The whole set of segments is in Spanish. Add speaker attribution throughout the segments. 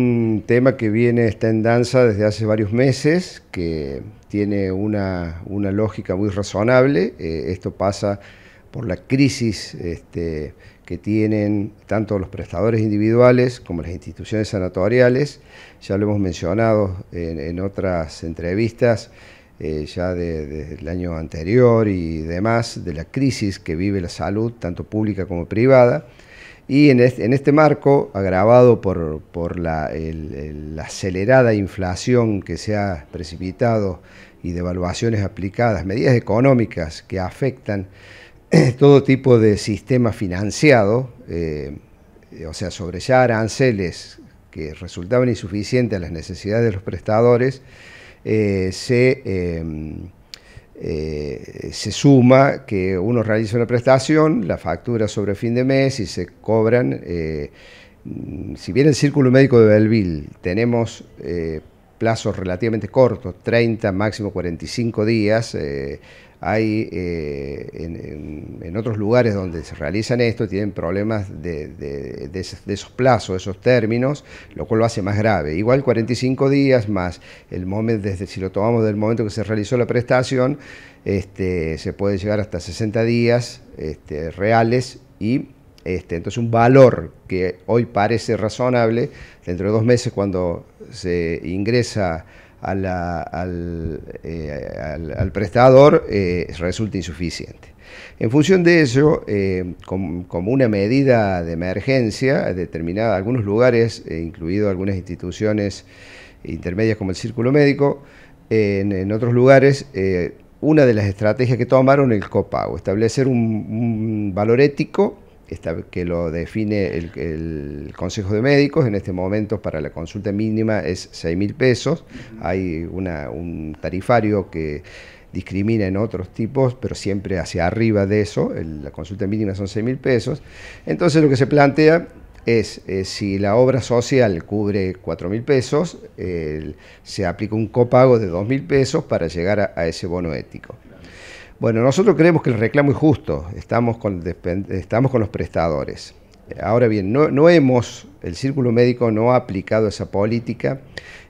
Speaker 1: Un tema que viene, está en danza desde hace varios meses, que tiene una, lógica muy razonable. Eh, esto pasa por la crisis este, que tienen tanto los prestadores individuales como las instituciones sanatoriales. Ya lo hemos mencionado en, otras entrevistas, eh, ya desde el año anterior y demás, de la crisis que vive la salud, tanto pública como privada. Y en, este marco, agravado por, la, acelerada inflación que se ha precipitado y devaluaciones aplicadas, medidas económicas que afectan eh, todo tipo de sistema financiado, eh, eh, o sea, sobre ya aranceles que resultaban insuficientes a las necesidades de los prestadores, se, em, eh, se suma que uno realiza una prestación, la factura sobre fin de mes y se cobran. Eh, si bien el Círculo Médico de Belville tenemos eh, plazos relativamente cortos, 30, máximo 45 días. Eh, hay eh, en, otros lugares donde se realizan esto, tienen problemas de, esos, plazos, esos términos, lo cual lo hace más grave. Igual 45 días más, el momento, desde, si lo tomamos del momento que se realizó la prestación, este, se puede llegar hasta 60 días este, reales y este, entonces un valor que hoy parece razonable, dentro de dos meses cuando se ingresa eh, al, prestador eh, resulta insuficiente. En función de eso, eh, como, una medida de emergencia, determinada algunos lugares, incluido algunas instituciones intermedias como el Círculo Médico, en, otros lugares una de las estrategias que tomaron el copago, establecer un valor ético que, lo define el, Consejo de Médicos. En este momento para la consulta mínima es 6 mil pesos. Hay un tarifario que discrimina en otros tipos, pero siempre hacia arriba de eso. la consulta mínima son 6 mil pesos. Entonces lo que se plantea es eh, si la obra social cubre 4 pesos, se aplica un copago de 2 mil pesos para llegar a ese bono ético. Bueno, nosotros creemos que el reclamo es justo, estamos con, los prestadores. Ahora bien, no, hemos, el círculo médico no ha aplicado esa política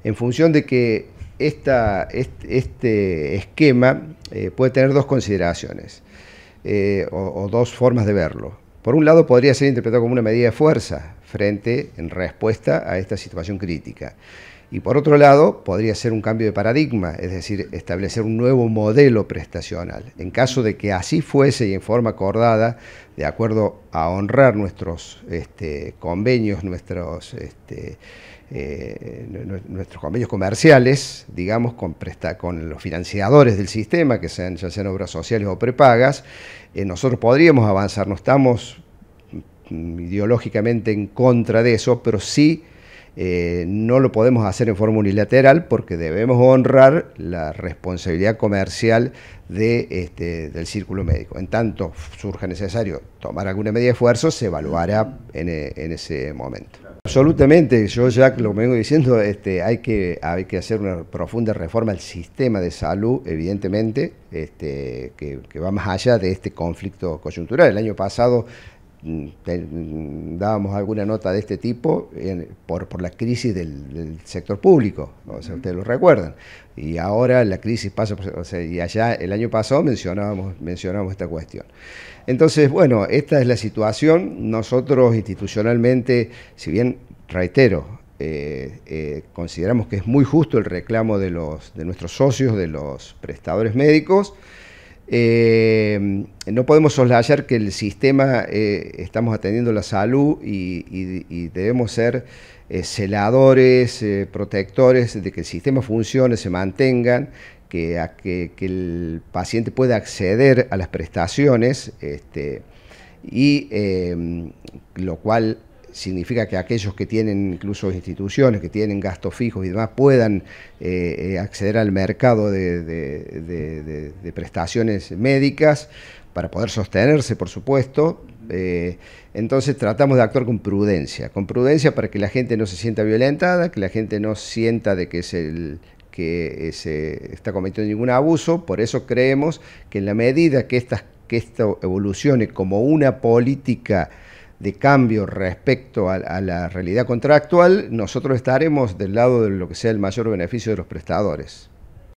Speaker 1: en función de que este, esquema eh, puede tener dos consideraciones eh, o, o dos formas de verlo. Por un lado, podría ser interpretado como una medida de fuerza frente, en respuesta a esta situación crítica. Y por otro lado, podría ser un cambio de paradigma, es decir, establecer un nuevo modelo prestacional. En caso de que así fuese y en forma acordada, de acuerdo a honrar nuestros este, convenios, nuestros, este, eh, nuestros convenios comerciales, digamos, con, presta con los financiadores del sistema, que sean obras sociales o prepagas, eh, nosotros podríamos avanzar. No estamos mm, ideológicamente en contra de eso, pero sí eh, no lo podemos hacer en forma unilateral porque debemos honrar la responsabilidad comercial de, este, del círculo médico. En tanto surja necesario tomar alguna medida de esfuerzo, se evaluará en, eh, ese momento. Absolutamente, yo ya lo vengo diciendo, este, hay, que, hay que hacer una profunda reforma al sistema de salud, evidentemente, este, que, que, va más allá de este conflicto coyuntural. El año pasado dábamos alguna nota de este tipo por, la crisis del, sector público, ustedes lo recuerdan. Y ahora la crisis pasa, y allá el año pasado mencionábamos, esta cuestión. Entonces, bueno, esta es la situación. Nosotros institucionalmente, si bien, reitero, eh, eh, consideramos que es muy justo el reclamo de, de nuestros socios, de los prestadores médicos, eh, no podemos soslayar que el sistema, eh, estamos atendiendo la salud y, debemos ser eh, celadores, protectores de que el sistema funcione, se mantengan, que, el paciente pueda acceder a las prestaciones, este, y lo cual significa que aquellos que tienen incluso instituciones, que tienen gastos fijos y demás, puedan eh, eh, acceder al mercado de, prestaciones médicas para poder sostenerse, por supuesto. Eh, entonces tratamos de actuar con prudencia, con prudencia para que la gente no se sienta violentada, que la gente no sienta de que que se está cometiendo ningún abuso, por eso creemos que en la medida que, estas, que esto evolucione como una política de cambio respecto a, la realidad contractual, nosotros estaremos del lado de lo que sea el mayor beneficio de los prestadores.